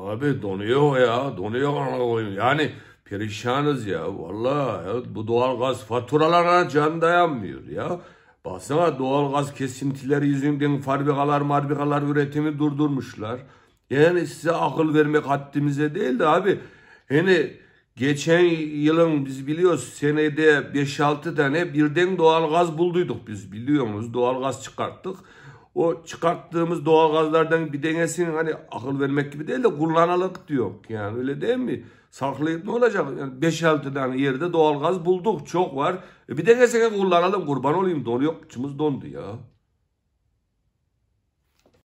Abi donuyor ya. Donuyor. Yani perişanız ya. Valla bu doğalgaz faturalarına can dayanmıyor ya. Baksana doğalgaz kesintileri yüzünden fabrikalar marbikalar üretimi durdurmuşlar. Yani size akıl vermek haddimize değil de abi. Hani geçen yılın biz biliyoruz senede 5-6 tane birden doğalgaz bulduyduk biz biliyorsunuz doğalgaz çıkarttık o çıkarttığımız doğalgazlardan bir denesini hani akıl vermek gibi değil de kullanalım diyor. Yani öyle değil mi? Saklayıp ne olacak? Yani 5-6 tane yerde doğalgaz bulduk. Çok var. E bir denesine kullanalım kurban olayım. Donu yok. İçimiz dondu ya.